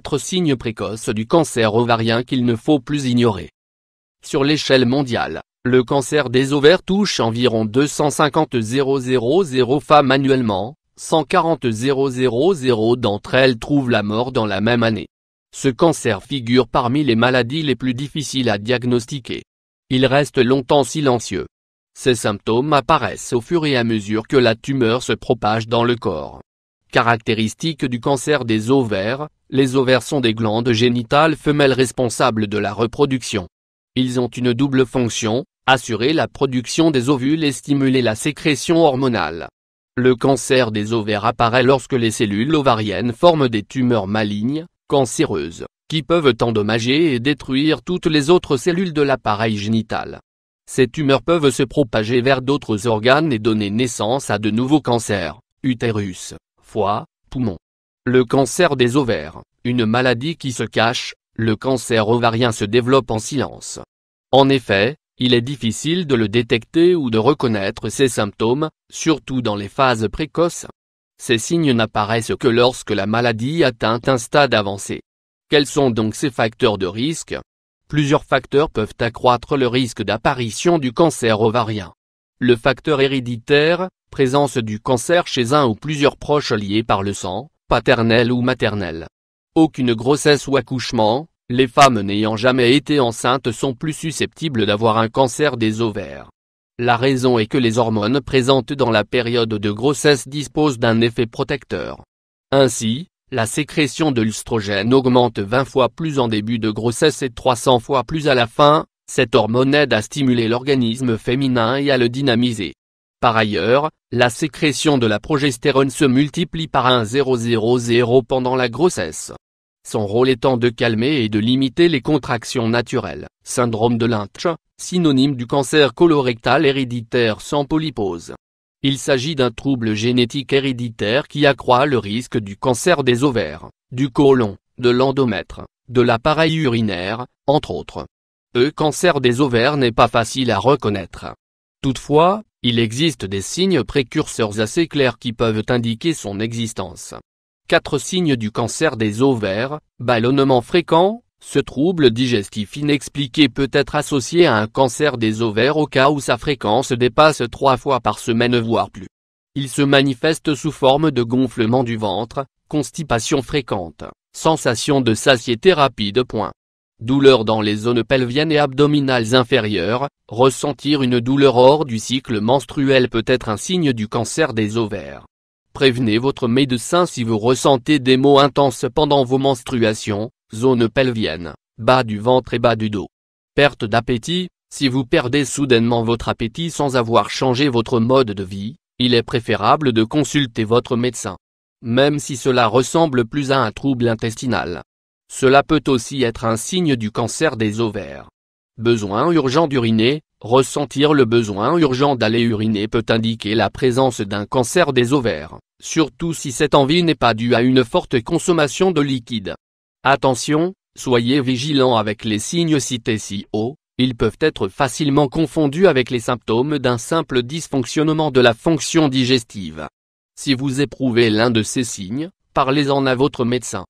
4 signes précoces du cancer ovarien qu'il ne faut plus ignorer. Sur l'échelle mondiale, le cancer des ovaires touche environ 250 000 femmes annuellement, 140 000 d'entre elles trouvent la mort dans la même année. Ce cancer figure parmi les maladies les plus difficiles à diagnostiquer. Il reste longtemps silencieux. Ces symptômes apparaissent au fur et à mesure que la tumeur se propage dans le corps. Caractéristiques du cancer des ovaires, les ovaires sont des glandes génitales femelles responsables de la reproduction. Ils ont une double fonction, assurer la production des ovules et stimuler la sécrétion hormonale. Le cancer des ovaires apparaît lorsque les cellules ovariennes forment des tumeurs malignes, cancéreuses, qui peuvent endommager et détruire toutes les autres cellules de l'appareil génital. Ces tumeurs peuvent se propager vers d'autres organes et donner naissance à de nouveaux cancers, utérus, foie, poumon. Le cancer des ovaires, une maladie qui se cache, le cancer ovarien se développe en silence. En effet, il est difficile de le détecter ou de reconnaître ses symptômes, surtout dans les phases précoces. Ces signes n'apparaissent que lorsque la maladie atteint un stade avancé. Quels sont donc ces facteurs de risque Plusieurs facteurs peuvent accroître le risque d'apparition du cancer ovarien. Le facteur héréditaire, présence du cancer chez un ou plusieurs proches liés par le sang, paternel ou maternel. Aucune grossesse ou accouchement, les femmes n'ayant jamais été enceintes sont plus susceptibles d'avoir un cancer des ovaires. La raison est que les hormones présentes dans la période de grossesse disposent d'un effet protecteur. Ainsi, la sécrétion de l'œstrogène augmente 20 fois plus en début de grossesse et 300 fois plus à la fin, cette hormone aide à stimuler l'organisme féminin et à le dynamiser. Par ailleurs, la sécrétion de la progestérone se multiplie par 000 pendant la grossesse. Son rôle étant de calmer et de limiter les contractions naturelles. Syndrome de Lynch, synonyme du cancer colorectal héréditaire sans polypose. Il s'agit d'un trouble génétique héréditaire qui accroît le risque du cancer des ovaires, du colon, de l'endomètre, de l'appareil urinaire, entre autres. Le cancer des ovaires n'est pas facile à reconnaître. Toutefois, il existe des signes précurseurs assez clairs qui peuvent indiquer son existence. Quatre signes du cancer des ovaires, ballonnement fréquent, ce trouble digestif inexpliqué peut être associé à un cancer des ovaires au cas où sa fréquence dépasse trois fois par semaine voire plus. Il se manifeste sous forme de gonflement du ventre, constipation fréquente, sensation de satiété rapide douleur dans les zones pelviennes et abdominales inférieures, ressentir une douleur hors du cycle menstruel peut être un signe du cancer des ovaires. Prévenez votre médecin si vous ressentez des maux intenses pendant vos menstruations, zones pelviennes, bas du ventre et bas du dos. Perte d'appétit, si vous perdez soudainement votre appétit sans avoir changé votre mode de vie, il est préférable de consulter votre médecin. Même si cela ressemble plus à un trouble intestinal, cela peut aussi être un signe du cancer des ovaires. Besoin urgent d'uriner, ressentir le besoin urgent d'aller uriner peut indiquer la présence d'un cancer des ovaires, surtout si cette envie n'est pas due à une forte consommation de liquide. Attention, soyez vigilants avec les signes cités ci haut, ils peuvent être facilement confondus avec les symptômes d'un simple dysfonctionnement de la fonction digestive. Si vous éprouvez l'un de ces signes, parlez-en à votre médecin.